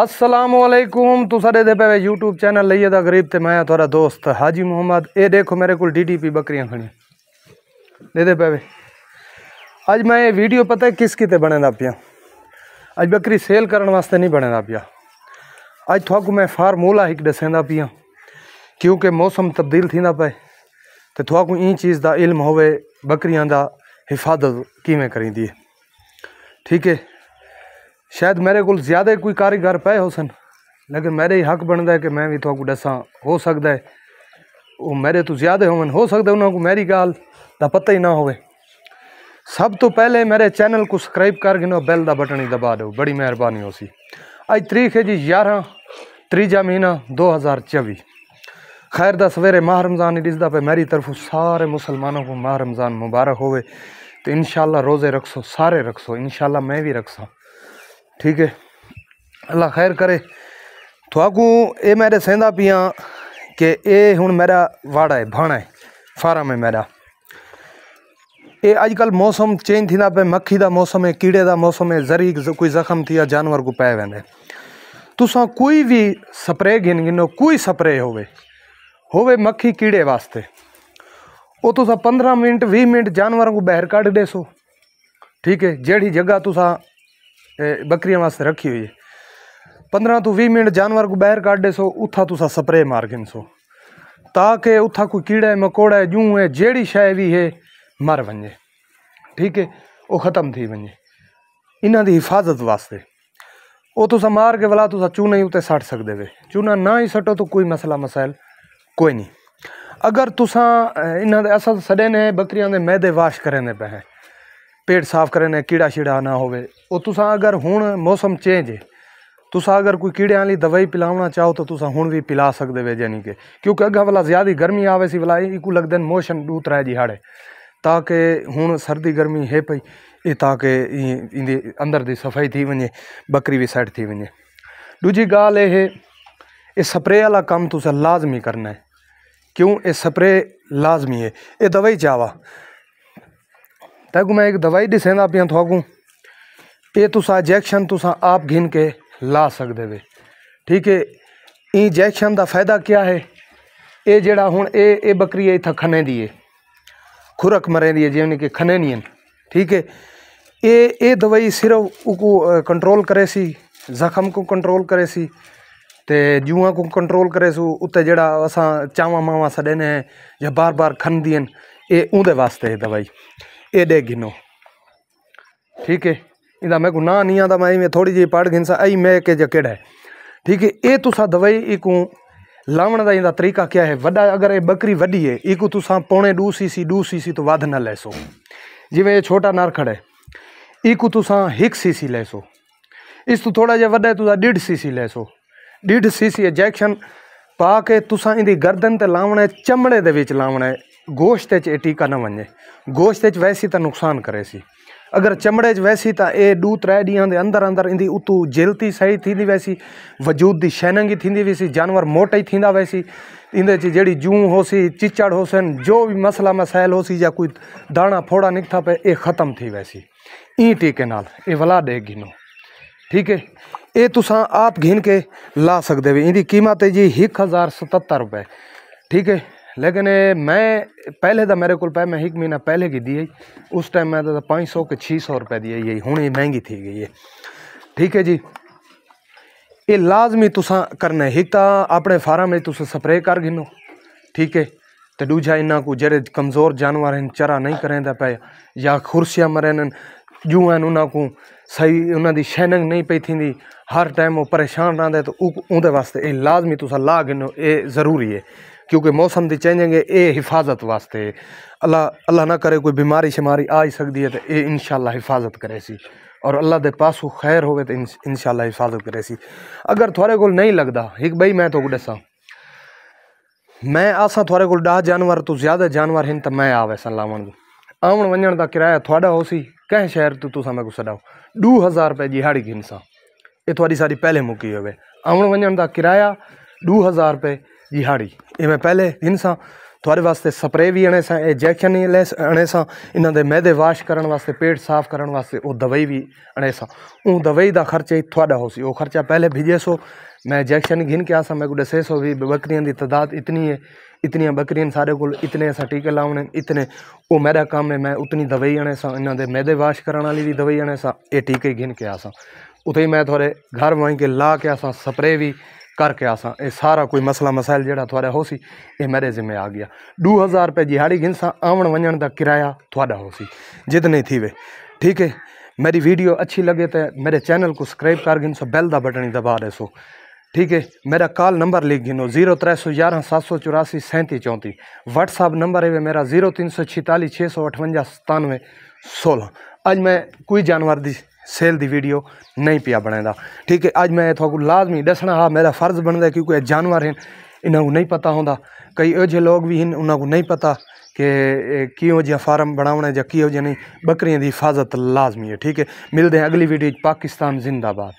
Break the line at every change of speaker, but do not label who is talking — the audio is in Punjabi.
ਅਸਲਾਮੁਅਲੈਕੁਮ ਤੁਸੀਂ ਦੇ ਪਵੇ YouTube ਚੈਨਲ ਲਈ ਦਾ ਗਰੀਬ ਤੇ ਮੈਂ ਤੁਹਾਡਾ ਦੋਸਤ ਹਾਜੀ ਮੁਹੰਮਦ ਇਹ ਦੇਖੋ ਮੇਰੇ ਕੋਲ DDP ਬੱਕਰੀਆਂ ਖੜੀਆਂ ਦੇ ਦੇ ਪਵੇ ਅੱਜ ਮੈਂ ਇਹ ਵੀਡੀਓ ਪਤਾ ਕਿਸ ਕਿਤੇ ਬਣਾਉਂਦਾ ਪਿਆ ਅੱਜ ਬੱਕਰੀ ਸੇਲ ਕਰਨ ਵਾਸਤੇ ਨਹੀਂ ਬਣਾਉਂਦਾ ਪਿਆ ਅੱਜ ਤੁਹਾਨੂੰ ਮੈਂ ਫਾਰਮੂਲਾ ਇੱਕ ਦੱਸਦਾ ਪਿਆ ਕਿਉਂਕਿ ਮੌਸਮ ਤਬਦੀਲ ਥੀਂਦਾ ਪਏ ਤੇ ਤੁਹਾਨੂੰ ਇਹ ਚੀਜ਼ ਦਾ ਇਲਮ ਹੋਵੇ ਬੱਕਰੀਆਂ ਦਾ ਹਿਫਾਜ਼ਤ ਕਿਵੇਂ ਕਰੀਂਦੀ ਹੈ ਠੀਕ ਹੈ शायद मेरे को ज़्यादा कोई कारीगर पे हो सन लेकिन मेरे ही हक बनता है कि मैं भी तो दसा हो सकता है वो मेरे तो ज़्यादा होवन हो सकता उन्होंने को मेरी गाल का पता ही ना हो सब तो पहले मेरे चैनल को सब्सक्राइब कर गिनो बेल का बटन ही दबा दो बड़ी मेहरबानी हो सी अज तरीक है जी यारह त्रीजा महीना दो हज़ार चौबी खैर द सवेरे माह रमज़ान ही डिजदा पे मेरी तरफ सारे मुसलमानों को माह रमज़ान मुबारक होवे तो इन रोज़े रखसो सारे रखसो इन मैं भी रखसा ਠੀਕ ਹੈ ਅੱਲਾ ਖੈਰ ਕਰੇ ਤੁਹਾਗੂ ਇਹ ਮੇਰੇ ਸਹਿੰਦਾ ਪੀਆਂ ਕਿ ਇਹ ਹੁਣ ਮੇਰਾ ਵਾੜਾ ਹੈ ਭਾਣਾ ਹੈ ਫਾਰਮ ਹੈ ਮੇਰਾ ਇਹ ਅੱਜ ਕੱਲ ਮੌਸਮ ਚੇਂਜ ਥਿੰਦਾ ਪਏ ਮੱਖੀ ਦਾ ਮੌਸਮ ਹੈ ਕੀੜੇ ਦਾ ਮੌਸਮ ਹੈ ਜ਼ਰੀਕ ਕੋਈ ਜ਼ਖਮ ਥਿਆ ਜਾਨਵਰ ਕੋ ਪੈ ਵੈਂਦੇ ਤੁਸਾਂ ਕੋਈ ਵੀ ਸਪਰੇ ਗਿਨ ਗਿਨੋ ਕੋਈ ਸਪਰੇ ਹੋਵੇ ਹੋਵੇ ਮੱਖੀ ਕੀੜੇ ਵਾਸਤੇ ਉਹ ਤੁਸਾਂ 15 ਮਿੰਟ 20 ਮਿੰਟ ਜਾਨਵਰਾਂ ਨੂੰ ਬਾਹਰ ਕੱਢ ਦੇਸੋ ਠੀਕ ਹੈ ਜਿਹੜੀ ਜਗ੍ਹਾ ਤੁਸਾਂ ਬੱਕਰੀਆਂ ਵਾਸਤੇ ਰੱਖੀ ਹੋਈ ਹੈ 15 ਤੋਂ 20 ਮਿੰਟ ਜਾਨਵਰ ਨੂੰ ਬਾਹਰ ਕੱਢਦੇ ਸੋ ਉੱਥਾ ਤੁਸੀਂ ਸਪਰੇ ਕੇ ਸੋ ਤਾਂ ਕਿ ਉੱਥਾ ਕੋਈ ਕੀੜਾ ਮਕੋੜਾ ਹੈ ਜੂ ਹੈ ਜਿਹੜੀ ਸ਼ੈ ਵੀ ਹੈ ਮਰ ਵੰਜੇ ਠੀਕ ਹੈ ਉਹ ਖਤਮ ਥੀ ਵੰਜੇ ਇਹਨਾਂ ਦੀ ਹਿਫਾਜ਼ਤ ਵਾਸਤੇ ਉਹ ਤੁਸੀਂ ਮਾਰ ਕੇ ਵਲਾ ਤੁਸੀਂ ਚੂਨਾ ਹੀ ਉੱਤੇ ਸੱਟ ਸਕਦੇ ਵੇ ਚੂਨਾ ਨਾ ਹੀ ਸੱਟੋ ਤਾਂ ਕੋਈ ਮਸਲਾ ਮਸਾਇਲ ਕੋਈ ਨਹੀਂ ਅਗਰ ਤੁਸੀਂ ਇਹਨਾਂ ਦੇ ਅਸਲ ਸੜੇ ਨੇ ਬੱਕਰੀਆਂ ਦੇ ਮੈਦੇ ਵਾਸ਼ ਕਰਨੇ ਪਏ ਪੇਟ ਸਾਫ਼ ਕਰਨ ਹੈ ਕੀੜਾ ਛਿੜਾ ਨਾ ਹੋਵੇ ਉਹ ਤੁਸੀਂ ਅਗਰ ਹੁਣ ਮੌਸਮ ਚੇਂਜ ਹੈ ਤੁਸੀਂ ਅਗਰ ਕੋਈ ਕੀੜਿਆਂ ਲਈ ਦਵਾਈ ਪਿਲਾਉਣਾ ਚਾਹੋ ਤਾਂ ਤੁਸੀਂ ਹੁਣ ਵੀ ਪਿਲਾ ਸਕਦੇ ਵੇ ਜਾਨੀ ਕਿ ਕਿਉਂਕਿ ਅੱਗਾ ਵਾਲਾ ਜ਼ਿਆਦਾ ਗਰਮੀ ਆਵੇ ਸੀ ਵਲਾਈ ਇਹ ਕੋ ਲੱਗਦੇ ਮੋਸ਼ਨ ਦੂਤਰਾ ਜੀ ਹਾੜੇ ਤਾਂ ਕਿ ਹੁਣ ਸਰਦੀ ਗਰਮੀ ਹੈ ਪਈ ਇਹ ਤਾਂ ਕਿ ਇਹਦੇ ਅੰਦਰ ਦੀ ਸਫਾਈ ਥੀ ਵਣੇ ਬੱਕਰੀ ਵੀ ਸਾਈਡ ਥੀ ਵਣੇ ਦੂਜੀ ਗੱਲ ਇਹ ਹੈ ਇਹ ਸਪਰੇਅ ਵਾਲਾ ਕੰਮ ਤੁਸੀਂ ਲਾਜ਼ਮੀ ਕਰਨਾ ਹੈ ਕਿਉਂ ਇਹ ਸਪਰੇਅ ਲਾਜ਼ਮੀ ਹੈ ਇਹ ਦਵਾਈ ਚਾਵਾ ਤੈਕੂ ਮੈਂ ਇੱਕ ਦਵਾਈ ਦਿਸੈਂਦਾ ਪਿਆ ਤੁਹਾਕੂ ਇਹ ਤੁਸਾਂ ਇੰਜੈਕਸ਼ਨ ਤੁਸਾਂ ਆਪ ਘਿੰਨ ਕੇ ਲਾ ਸਕਦੇ ਵੇ ਠੀਕ ਹੈ ਇੰਜੈਕਸ਼ਨ ਦਾ ਫਾਇਦਾ ਕੀ ਹੈ ਇਹ ਜਿਹੜਾ ਹੁਣ ਇਹ ਇਹ ਬੱਕਰੀ ਇਹ ਥਖਣੇ ਦੀ ਹੈ ਖੁਰਕ ਮਰੇ ਦੀ ਜਿਵੇਂ ਕਿ ਖਨੇ ਨਹੀਂ ਠੀਕ ਹੈ ਇਹ ਇਹ ਦਵਾਈ ਸਿਰਫ ਉਹ ਕੋ ਕੰਟਰੋਲ ਕਰੇ ਸੀ ਜ਼ਖਮ ਕੋ ਕੰਟਰੋਲ ਕਰੇ ਸੀ ਤੇ ਜੂਆਂ ਕੋ ਕੰਟਰੋਲ ਕਰੇ ਸੋ ਉੱਤੇ ਜਿਹੜਾ ਅਸਾਂ ਚਾਵਾ ਮਾਵਾ ਸੜੇ ਨੇ ਜਾਂ ਬਾਰ-ਬਾਰ ਖੰਦੀਆਂ ਇਹ ਉਹਦੇ ਵਾਸਤੇ ਦਵਾਈ ਇਹ ਦੇ ਗਿਨੋ ਠੀਕ ਹੈ ਇਹਦਾ ਮੈਂ ਨਾ ਨਹੀਂ ਆਦਾ ਮੈਂ ਇਵੇਂ ਥੋੜੀ ਜਿਹੀ ਪੜ ਗਿੰਸਾ ਐ ਮੈਂ ਕਿ ਹੈ ਠੀਕ ਹੈ ਇਹ ਤੁਸਾਂ ਦਵਾਈ ਇਕੂ ਲਾਉਣ ਦਾ ਇਹਦਾ ਤਰੀਕਾ ਕੀ ਹੈ ਵੱਡਾ ਅਗਰ ਇਹ ਬੱਕਰੀ ਵੱਡੀ ਹੈ ਇਕੂ ਤੁਸਾਂ ਪੌਣੇ ਦੂ ਸੀ ਸੀ ਦੂ ਸੀ ਸੀ ਤੋਂ ਵੱਧ ਨਾ ਲੈਸੋ ਜਿਵੇਂ ਇਹ ਛੋਟਾ ਨਰ ਖੜੇ ਇਕੂ ਤੁਸਾਂ 1 ਸੀ ਸੀ ਲੈ ਇਸ ਤੋਂ ਥੋੜਾ ਜਿਹਾ ਵੱਡਾ ਤੁਸਾਂ 1.5 ਸੀ ਸੀ ਲੈ ਸੋ 1.5 ਸੀ ਸੀ ਇੰਜੈਕਸ਼ਨ ਪਾ ਕੇ ਤੁਸਾਂ ਇਹਦੀ ਗਰਦਨ ਤੇ ਲਾਉਣਾ ਚਮੜੇ ਦੇ ਵਿੱਚ ਲਾਉਣਾ ਗੋਸ਼ਤ ਚ ਟੀਕਾ ਨਾ ਵੰਜੇ ਗੋਸ਼ਤ ਚ ਵੈਸੀ ਤਾਂ ਨੁਕਸਾਨ ਕਰੇ ਸੀ ਅਗਰ ਚਮੜੇ ਚ ਵੈਸੀ ਤਾਂ ਇਹ ਦੂ ਤਰੇ ਦੀਆਂ ਦੇ ਅੰਦਰ ਅੰਦਰ ਇੰਦੀ ਉਤੂ ਜਲਤੀ ਸਹੀ ਥੀਂਦੀ ਵੈਸੀ ਵਜੂਦ ਦੀ ਸ਼ੈਨੰਗੀ ਥੀਂਦੀ ਵੈਸੀ ਜਾਨਵਰ ਮੋਟਾ ਥੀਂਦਾ ਵੈਸੀ ਇੰਦੇ ਚ ਜਿਹੜੀ ਜੂਂ ਹੋਸੀ ਚਿੱਚੜ ਹੋਸਨ ਜੋ ਵੀ ਮਸਲਾ ਮਸਾਇਲ ਹੋਸੀ ਜਾਂ ਕੋਈ ਦਾਣਾ ਫੋੜਾ ਨਿਕਥਾ ਪਏ ਇਹ ਖਤਮ ਥੀ ਵੈਸੀ ਈ ਟੀਕੇ ਨਾਲ ਇਹ ਵਲਾ ਦੇ ਗਿਨੋ ਠੀਕ ਹੈ ਇਹ ਤੁਸੀਂ ਆਪ ਘਿਨ ਕੇ ਲਾ ਸਕਦੇ ਵੇ ਇਹਦੀ ਕੀਮਤ ਹੈ ਜੀ 1077 ਰੁਪਏ ਠੀਕ ਹੈ लेकिन मैं पहले तो मेरे को मैं एक महीना पहले की दी है उस टाइम मैं तो पाँच सौ के छः सौ रुपये दी है यही हूँ ये महंगी थी गई है ठीक है जी ये लाजमी तुसा करना है एक तो अपने फार्म में तुस स्प्रे कर गिनो ठीक है तो दूजा इन्ना को जड़े कमज़ोर जानवर हैं चरा नहीं करें था पे या खुरसिया मरन जूं आहिनि उन खां सही उन जी शैनिंग नहीं पई थींदी हर टाइम उहो परेशान रहंदा त उंदे वास्ते इहे लाज़मी तुसां लाह गिनो इहे ज़रूरी आहे क्योंकि मौसम की चेंजिंग है ये हिफाजत वास्ते अल्लाह अल्लाह ना करे कोई बीमारी शिमारी आ ही सकती है तो ये इनशाला हिफाजत करे सी और अल्लाह के पासू खैर हो तो इन शाला हिफाजत करे सी अगर थोड़े को नहीं लगता एक बई मैं तो दसा मैं आसा थोड़े को डह जानवर तो ज़्यादा जानवर हैं तो मैं आवे सन लावन को आवन वजन का किराया थोड़ा हो सी कें शहर तू तुसा मैं को सदाओ दू हज़ार रुपये दिहाड़ी घिन सा ये थोड़ी सारी पहले मुकी हो आवन वजन का किराया डू हज़ार रुपये ਦਿਹਾੜੀ ਇਹ ਮੈਂ ਪਹਿਲੇ ਦਿਨ ਸਾਂ ਤੁਹਾਡੇ ਵਾਸਤੇ ਸਪਰੇ ਵੀ ਆਣੇ ਸਾਂ ਇੰਜੈਕਸ਼ਨ ਨਹੀਂ ਲੈ ਆਣੇ ਸਾਂ ਇਹਨਾਂ ਦੇ ਮਹਿਦੇ ਵਾਸ਼ ਕਰਨ ਵਾਸਤੇ ਪੇਟ ਸਾਫ਼ ਕਰਨ ਵਾਸਤੇ ਉਹ ਦਵਾਈ ਵੀ ਆਣੇ ਸਾਂ ਉਹ ਦਵਾਈ ਦਾ ਖਰਚਾ ਹੀ ਤੁਹਾਡਾ ਹੋ ਸੀ ਉਹ ਖਰਚਾ ਪਹਿਲੇ ਭੇਜੇ ਸੋ ਮੈਂ ਇੰਜੈਕਸ਼ਨ ਗਿਣ ਕੇ ਆਸਾਂ ਮੈਂ ਕੋਲ ਸੋ ਵੀ ਬੱਕਰੀਆਂ ਦੀ ਤਦਾਦ ਇਤਨੀ ਹੈ ਇਤਨੀਆਂ ਬੱਕਰੀਆਂ ਸਾਰੇ ਕੋਲ ਇਤਨੇ ਸਾ ਟੀਕੇ ਲਾਉਣੇ ਇਤਨੇ ਉਹ ਮੇਰਾ ਕੰਮ ਹੈ ਮੈਂ ਉਤਨੀ ਦਵਾਈ ਆਣੇ ਸਾਂ ਇਹਨਾਂ ਦੇ ਮਹਿਦੇ ਵਾਸ਼ ਕਰਨ ਵਾਲੀ ਵੀ ਦਵਾਈ ਆਣੇ ਸਾਂ ਇਹ ਟੀਕੇ ਗਿਣ ਕੇ ਆਸਾਂ ਉਤੇ ਮੈਂ ਤੁਹਾਡੇ ਘਰ ਵਾਂ ਕੇ ਲਾ ਕੇ ਆਸਾਂ ਸਪਰੇ ਵੀ ਕਰਕੇ ਆਸਾਂ ਇਹ ਸਾਰਾ ਕੋਈ ਮਸਲਾ ਮਸਾਇਲ ਜਿਹੜਾ ਤੁਹਾਡਾ ਹੋ ਸੀ ਇਹ ਮੇਰੇ ਜ਼ਿੰਮੇ ਆ ਗਿਆ 2000 ਰੁਪਏ ਜਿਹੜੀ ਗਿੰਸਾ ਆਉਣ ਵੰਣਣ ਦਾ ਕਿਰਾਇਆ ਤੁਹਾਡਾ ਹੋ ਸੀ ਜਿਤਨੇ ਥੀ ਵੇ ਠੀਕ ਹੈ ਮੇਰੀ ਵੀਡੀਓ ਅੱਛੀ ਲੱਗੇ ਤੇ ਮੇਰੇ ਚੈਨਲ ਨੂੰ ਸਬਸਕ੍ਰਾਈਬ ਕਰ ਗਿਨ ਬੈਲ ਦਾ ਬਟਨ ਦਬਾ ਦੇ ਸੋ ਠੀਕ ਹੈ ਮੇਰਾ ਕਾਲ ਨੰਬਰ ਲਿਖ ਗਿਨੋ 0311784734 WhatsApp ਨੰਬਰ ਹੈ ਮੇਰਾ 0346468916 ਅੱਜ ਮੈਂ ਕੋਈ ਜਾਨਵਰ ਦੀ सेल की वीडियो नहीं पिया बने ठीक है अज मैं थोड़ा लाजमी दसना हाँ मेरा फर्ज बनता है क्योंकि जानवर हैं इन्हों को नहीं पता होंगे कई अजे लोग भी हैं उन्होंने नहीं पता कि क्यों जहाँ फार्म बनाने जो जहाँ नहीं बकरियों की हिफाजत लाजमी है ठीक है मिलते हैं अगली वीडियो पाकिस्तान जिंदाबाद